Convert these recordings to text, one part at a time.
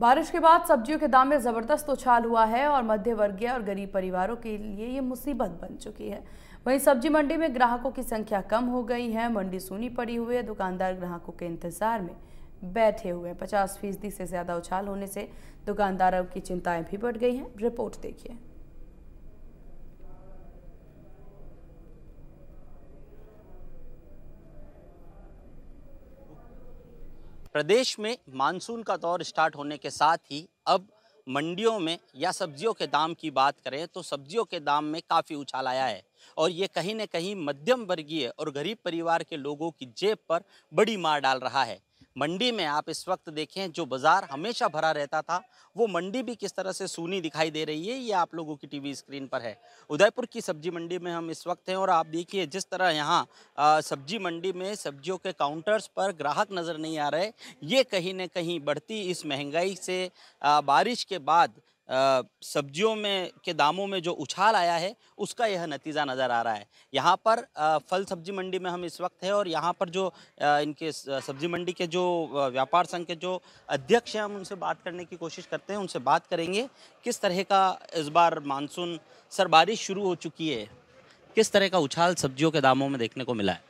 बारिश के बाद सब्जियों के दाम में ज़बरदस्त उछाल हुआ है और मध्य वर्गीय और गरीब परिवारों के लिए ये मुसीबत बन चुकी है वहीं सब्जी मंडी में ग्राहकों की संख्या कम हो गई है मंडी सूनी पड़ी हुई है दुकानदार ग्राहकों के इंतजार में बैठे हुए हैं पचास फीसदी से ज़्यादा उछाल होने से दुकानदारों की चिंताएं भी बढ़ गई हैं रिपोर्ट देखिए प्रदेश में मानसून का दौर स्टार्ट होने के साथ ही अब मंडियों में या सब्जियों के दाम की बात करें तो सब्जियों के दाम में काफ़ी उछाल आया है और ये कहीं न कहीं मध्यम वर्गीय और गरीब परिवार के लोगों की जेब पर बड़ी मार डाल रहा है मंडी में आप इस वक्त देखें जो बाज़ार हमेशा भरा रहता था वो मंडी भी किस तरह से सूनी दिखाई दे रही है ये आप लोगों की टीवी स्क्रीन पर है उदयपुर की सब्जी मंडी में हम इस वक्त हैं और आप देखिए जिस तरह यहाँ सब्जी मंडी में सब्जियों के काउंटर्स पर ग्राहक नज़र नहीं आ रहे ये कहीं ना कहीं बढ़ती इस महंगाई से बारिश के बाद सब्जियों में के दामों में जो उछाल आया है उसका यह नतीजा नज़र आ रहा है यहाँ पर फल सब्जी मंडी में हम इस वक्त है और यहाँ पर जो इनके सब्जी मंडी के जो व्यापार संघ के जो अध्यक्ष हैं हम उनसे बात करने की कोशिश करते हैं उनसे बात करेंगे किस तरह का इस बार मानसून सर बारिश शुरू हो चुकी है किस तरह का उछाल सब्जियों के दामों में देखने को मिला है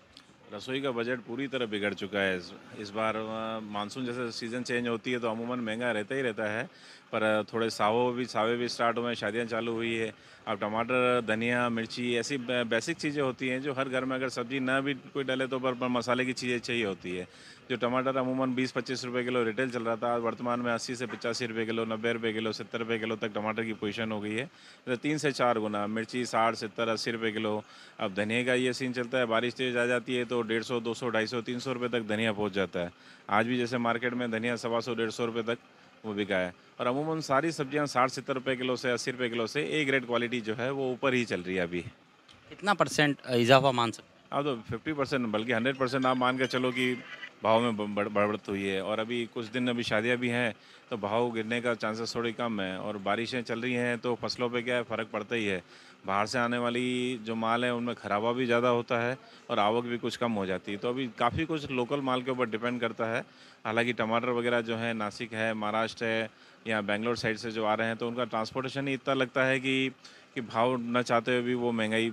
रसोई का बजट पूरी तरह बिगड़ चुका है इस बार मानसून जैसे सीज़न चेंज होती है तो अमूमन महंगा रहता ही रहता है पर थोड़े सावो भी सावे भी स्टार्ट हुए शादियाँ चालू हुई है अब टमाटर धनिया मिर्ची ऐसी बेसिक चीज़ें होती हैं जो हर घर में अगर सब्जी ना भी कोई डाले तो पर, पर मसाले की चीज़ें चाहिए होती है जो टमाटर अमूमन 20-25 रुपए किलो रिटेल चल रहा था वर्तमान में 80 से पचासी रुपये किलो नब्बे रुपये किलो सत्तर रुपये किलो तक टमाटर की पोजीशन हो गई है तो तीन से चार गुना मिर्ची साठ सत्तर अस्सी रुपये किलो अब धनिया का ये सीन चलता है बारिश तेज आ जाती है तो डेढ़ सौ दो सौ ढाई सौ तीन सौ रुपये तक धनिया पहुँच जाता है आज भी जैसे मार्केट में धनिया सवा सौ डेढ़ सौ रुपये तक वो बिका है और अमूमन सारी सब्जियां साठ सत्तर रुपये किलो से अस्सी रुपये किलो से ए ग्रेड क्वालिटी जो है वो ऊपर ही चल रही है अभी कितना परसेंट इजाफा मान सकते आप हाँ, तो फिफ्टी परसेंट बल्कि हंड्रेड परसेंट आप मान के चलो कि भाव में बढ़त हुई है और अभी कुछ दिन अभी शादियाँ भी हैं तो भाव गिरने का चांसेस थोड़ी कम है और बारिशें चल रही हैं तो फसलों पे क्या है फ़र्क पड़ता ही है बाहर से आने वाली जो माल है उनमें खराबा भी ज़्यादा होता है और आवक भी कुछ कम हो जाती है तो अभी काफ़ी कुछ लोकल माल के ऊपर डिपेंड करता है हालांकि टमाटर वगैरह जो है नासिक है महाराष्ट्र है या बेंगलोर साइड से जो आ रहे हैं तो उनका ट्रांसपोर्टेशन ही इतना लगता है कि कि भाव न चाहते हुए भी वो महंगाई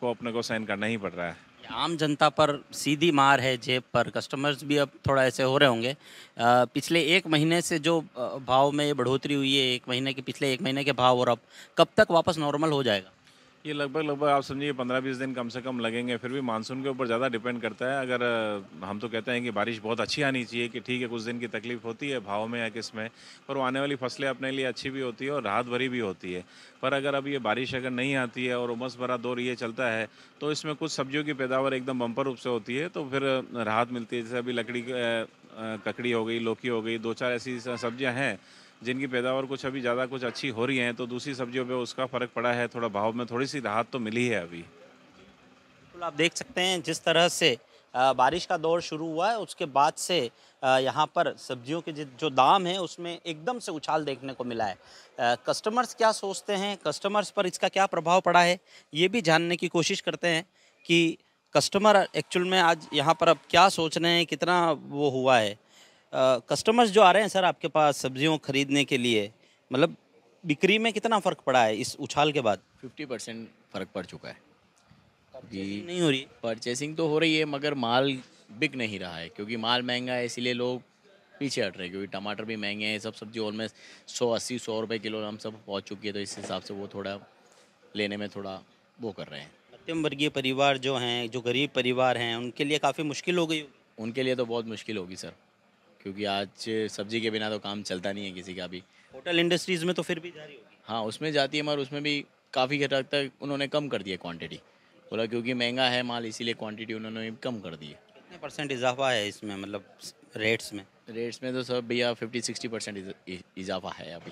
को अपने को सहन करना ही पड़ रहा है आम जनता पर सीधी मार है जेब पर कस्टमर्स भी अब थोड़ा ऐसे हो रहे होंगे पिछले एक महीने से जो भाव में बढ़ोतरी हुई है एक महीने के पिछले एक महीने के भाव और अब कब तक वापस नॉर्मल हो जाएगा ये लगभग लगभग आप समझिए पंद्रह बीस दिन कम से कम लगेंगे फिर भी मानसून के ऊपर ज़्यादा डिपेंड करता है अगर हम तो कहते हैं कि बारिश बहुत अच्छी आनी चाहिए कि ठीक है कुछ दिन की तकलीफ होती है भाव में या किस में पर वो आने वाली फसलें अपने लिए अच्छी भी होती है और राहत भरी भी होती है पर अगर अब ये बारिश अगर नहीं आती है और उमस भरा दौर ये चलता है तो इसमें कुछ सब्जियों की पैदावार एकदम बम्पर रूप से होती है तो फिर राहत मिलती है जैसे अभी लकड़ी ककड़ी हो गई लौकी हो गई दो चार ऐसी सब्जियाँ हैं जिनकी पैदावार कुछ अभी ज़्यादा कुछ अच्छी हो रही है तो दूसरी सब्जियों पे उसका फ़र्क पड़ा है थोड़ा भाव में थोड़ी सी राहत तो मिली है अभी बिल्कुल आप देख सकते हैं जिस तरह से बारिश का दौर शुरू हुआ है उसके बाद से यहाँ पर सब्जियों के जो दाम है उसमें एकदम से उछाल देखने को मिला है कस्टमर्स क्या सोचते हैं कस्टमर्स पर इसका क्या प्रभाव पड़ा है ये भी जानने की कोशिश करते हैं कि कस्टमर एक्चुअल में आज यहाँ पर अब क्या सोच रहे हैं कितना वो हुआ है कस्टमर्स जो आ रहे हैं सर आपके पास सब्जियों खरीदने के लिए मतलब बिक्री में कितना फ़र्क पड़ा है इस उछाल के बाद फिफ्टी परसेंट फ़र्क पड़ चुका है नहीं हो रही परचेसिंग तो हो रही है मगर माल बिक नहीं रहा है क्योंकि माल महंगा है इसीलिए लोग पीछे हट रहे हैं क्योंकि टमाटर भी महंगे हैं सब सब्जी ऑलमोस्ट सौ अस्सी सौ रुपये किलो हम सब पहुँच चुकी है तो इस हिसाब से वो थोड़ा लेने में थोड़ा वो कर रहे हैं मध्यम वर्गीय परिवार जो हैं जो गरीब परिवार हैं उनके लिए काफ़ी मुश्किल हो गई उनके लिए तो बहुत मुश्किल होगी सर क्योंकि आज सब्जी के बिना तो काम चलता नहीं है किसी का भी होटल इंडस्ट्रीज़ में तो फिर भी जा रही होगी हाँ उसमें जाती है मगर उसमें भी काफ़ी हद तक उन्होंने कम कर दिया क्वांटिटी बोला क्योंकि महंगा है माल इसीलिए क्वांटिटी उन्होंने कम कर दी है कितने परसेंट इजाफा है इसमें मतलब रेट्स में रेट्स में तो सर भैया फिफ्टी सिक्सटी परसेंट इजाफा है अभी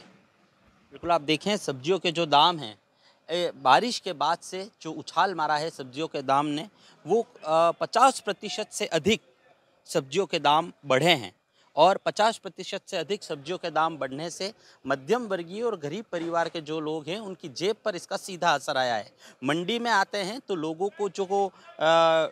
बिल्कुल आप देखें सब्जियों के जो दाम हैं बारिश के बाद से जो उछाल मारा है सब्जियों के दाम ने वो पचास प्रतिशत से अधिक सब्जियों के दाम बढ़े हैं और 50 प्रतिशत से अधिक सब्जियों के दाम बढ़ने से मध्यम वर्गीय और गरीब परिवार के जो लोग हैं उनकी जेब पर इसका सीधा असर आया है मंडी में आते हैं तो लोगों को जो को आ,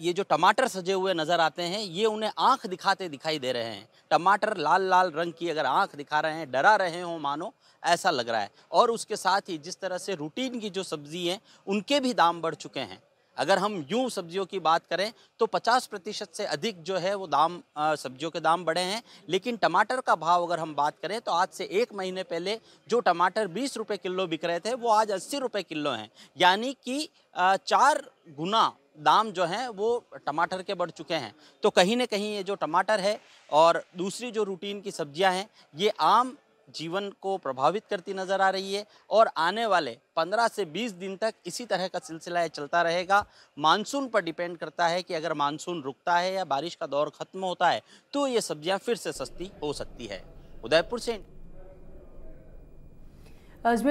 ये जो टमाटर सजे हुए नज़र आते हैं ये उन्हें आंख दिखाते दिखाई दे रहे हैं टमाटर लाल लाल रंग की अगर आंख दिखा रहे हैं डरा रहे हो मानो ऐसा लग रहा है और उसके साथ ही जिस तरह से रूटीन की जो सब्ज़ी हैं उनके भी दाम बढ़ चुके हैं अगर हम यूँ सब्जियों की बात करें तो 50 प्रतिशत से अधिक जो है वो दाम सब्जियों के दाम बढ़े हैं लेकिन टमाटर का भाव अगर हम बात करें तो आज से एक महीने पहले जो टमाटर बीस रुपये किलो बिक रहे थे वो आज अस्सी रुपये किलो हैं यानी कि चार गुना दाम जो हैं वो टमाटर के बढ़ चुके हैं तो कहीं ना कहीं ये जो टमाटर है और दूसरी जो रूटीन की सब्जियां हैं ये आम जीवन को प्रभावित करती नज़र आ रही है और आने वाले 15 से 20 दिन तक इसी तरह का सिलसिला चलता रहेगा मानसून पर डिपेंड करता है कि अगर मानसून रुकता है या बारिश का दौर ख़त्म होता है तो ये सब्जियां फिर से सस्ती हो सकती है उदयपुर से